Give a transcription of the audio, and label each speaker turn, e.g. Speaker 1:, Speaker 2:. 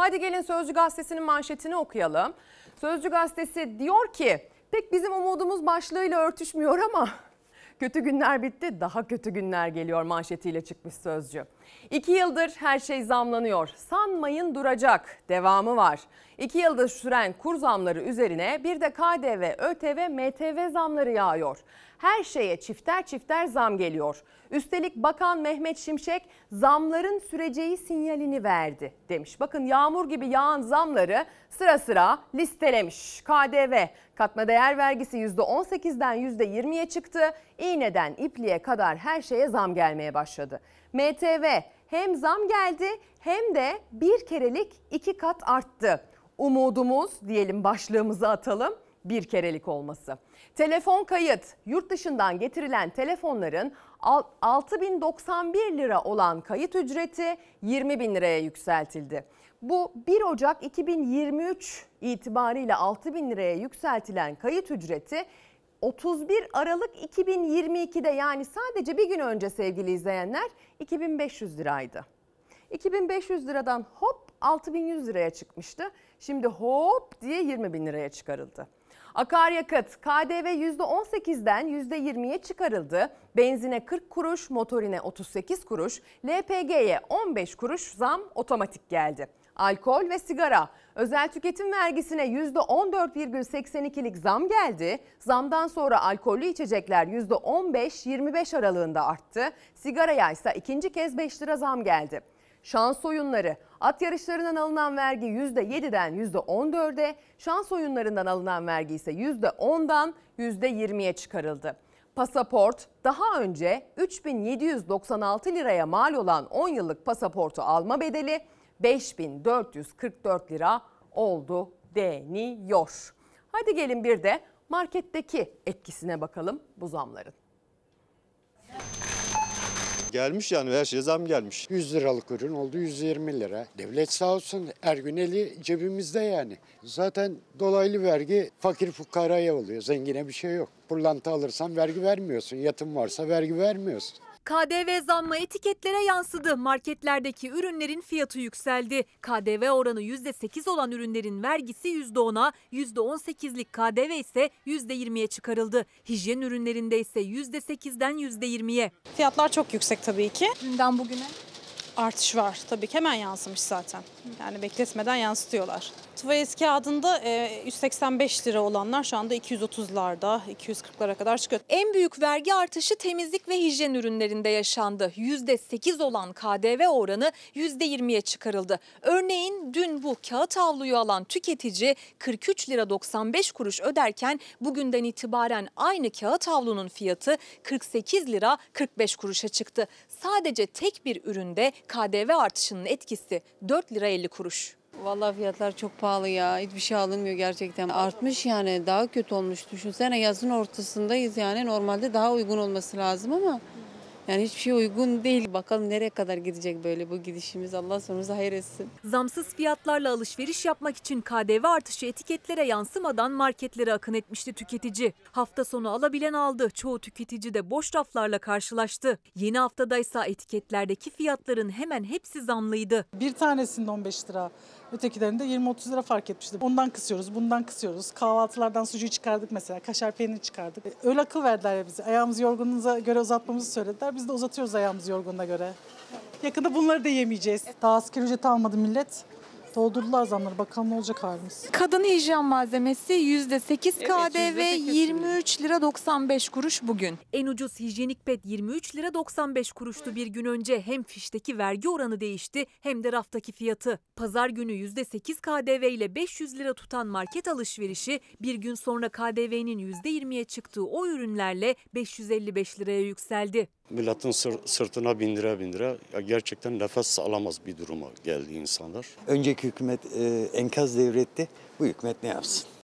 Speaker 1: Hadi gelin Sözcü Gazetesi'nin manşetini okuyalım. Sözcü Gazetesi diyor ki pek bizim umudumuz başlığıyla örtüşmüyor ama kötü günler bitti daha kötü günler geliyor manşetiyle çıkmış Sözcü. İki yıldır her şey zamlanıyor sanmayın duracak devamı var. İki yıldır süren kur zamları üzerine bir de KDV, ÖTV, MTV zamları yağıyor. Her şeye çifter çifter zam geliyor. Üstelik Bakan Mehmet Şimşek zamların süreceği sinyalini verdi demiş. Bakın yağmur gibi yağan zamları sıra sıra listelemiş. KDV, katma değer vergisi %18'den %20'ye çıktı. İğneden ipliğe kadar her şeye zam gelmeye başladı. MTV hem zam geldi hem de bir kerelik iki kat arttı umudumuz diyelim başlığımızı atalım bir kerelik olması. Telefon kayıt yurt dışından getirilen telefonların 6091 lira olan kayıt ücreti 20 bin liraya yükseltildi. Bu 1 Ocak 2023 itibariyle 6 bin liraya yükseltilen kayıt ücreti 31 Aralık 2022'de yani sadece bir gün önce sevgili izleyenler 2500 liraydı. 2500 liradan hop 6100 liraya çıkmıştı. Şimdi hop diye 20 bin liraya çıkarıldı. Akaryakıt KDV %18'den %20'ye çıkarıldı. Benzine 40 kuruş, motorine 38 kuruş, LPG'ye 15 kuruş zam otomatik geldi. Alkol ve sigara özel tüketim vergisine %14,82'lik zam geldi. Zamdan sonra alkollü içecekler %15-25 aralığında arttı. Sigaraya ise ikinci kez 5 lira zam geldi şans oyunları, at yarışlarından alınan vergi %7'den %14'e, şans oyunlarından alınan vergi ise %10'dan %20'ye çıkarıldı. Pasaport daha önce 3796 liraya mal olan 10 yıllık pasaportu alma bedeli 5444 lira oldu deniyor. Hadi gelin bir de marketteki etkisine bakalım bu zamların. Gelmiş yani her şeye zam gelmiş. 100 liralık ürün oldu 120 lira. Devlet sağ olsun her gün eli cebimizde yani. Zaten dolaylı vergi fakir fukaraya oluyor. Zengine bir şey yok. Pırlanta alırsan vergi vermiyorsun. Yatım varsa vergi vermiyorsun.
Speaker 2: KDV zammı etiketlere yansıdı. Marketlerdeki ürünlerin fiyatı yükseldi. KDV oranı %8 olan ürünlerin vergisi %10'a, %18'lik KDV ise %20'ye çıkarıldı. Hijyen ürünlerinde ise %8'den %20'ye. Fiyatlar çok yüksek tabii ki. Dünden bugüne artış var. Tabii ki hemen yansımış zaten. Yani bekletmeden yansıtıyorlar. TUVA eski adında 185 e, lira olanlar şu anda 230'larda, 240'lara kadar çıkıyor. En büyük vergi artışı temizlik ve hijyen ürünlerinde yaşandı. %8 olan KDV oranı %20'ye çıkarıldı. Örneğin dün kiloluk kağıt havluyu alan tüketici 43 lira 95 kuruş öderken bugünden itibaren aynı kağıt havlunun fiyatı 48 lira 45 kuruşa çıktı. Sadece tek bir üründe KDV artışının etkisi 4 lira 50 kuruş. Vallahi fiyatlar çok pahalı ya. Hiçbir şey alınmıyor gerçekten. Artmış yani daha kötü olmuş. Düşünsene yazın ortasındayız yani. Normalde daha uygun olması lazım ama yani hiçbir şey uygun değil. Bakalım nereye kadar gidecek böyle bu gidişimiz. Allah sonumuzu hayır etsin. Zamsız fiyatlarla alışveriş yapmak için KDV artışı etiketlere yansımadan marketlere akın etmişti tüketici. Hafta sonu alabilen aldı. Çoğu tüketici de boş raflarla karşılaştı. Yeni haftadaysa etiketlerdeki fiyatların hemen hepsi zamlıydı. Bir tanesinde 15 lira Ötekilerinde 20-30 lira fark etmişti. Ondan kısıyoruz, bundan kısıyoruz. Kahvaltılardan sucuğu çıkardık mesela, kaşar peynirini çıkardık. E, öyle akıl verdiler ya bize. Ayağımızı yorgunumuza göre uzatmamızı söylediler. Biz de uzatıyoruz ayağımızı yorgunluğuna göre. Yakında bunları da yemeyeceğiz. Daha asgari ücret almadı millet. Doldurdular zamları. Bakalım ne olacak halimiz. Kadın hijyen malzemesi %8 Evet, KDV %8. 23 lira 95 kuruş bugün. En ucuz hijyenik pet 23 lira 95 kuruştu bir gün önce. Hem fişteki vergi oranı değişti hem de raftaki fiyatı. Pazar günü %8 KDV ile 500 lira tutan market alışverişi bir gün sonra KDV'nin %20'ye çıktığı o ürünlerle 555 liraya yükseldi
Speaker 1: milletin sırtına bindire bindire gerçekten nefes alamaz bir duruma geldi insanlar. Önceki
Speaker 2: hükümet e, enkaz devretti. Bu hükümet ne yapsın?